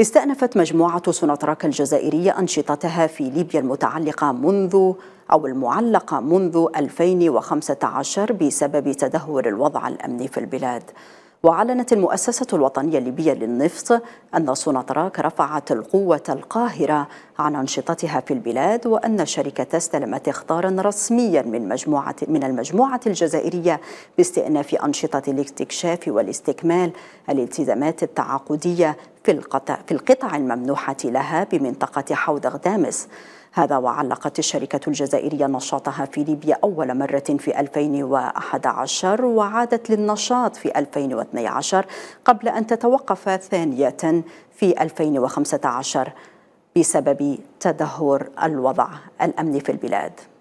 استأنفت مجموعة سوناتراك الجزائرية أنشطتها في ليبيا المتعلقة منذ أو المعلقة منذ 2015 بسبب تدهور الوضع الأمني في البلاد وأعلنت المؤسسة الوطنية الليبية للنفط أن سوناتراك رفعت القوة القاهرة عن أنشطتها في البلاد وأن الشركة استلمت اختارا رسميا من مجموعة من المجموعة الجزائرية باستئناف أنشطة الاستكشاف والاستكمال الالتزامات التعاقدية في القطع, في القطع الممنوحة لها بمنطقة حوض غدامس هذا وعلقت الشركة الجزائرية نشاطها في ليبيا أول مرة في 2011 وعادت للنشاط في 2012 قبل أن تتوقف ثانية في 2015 بسبب تدهور الوضع الأمني في البلاد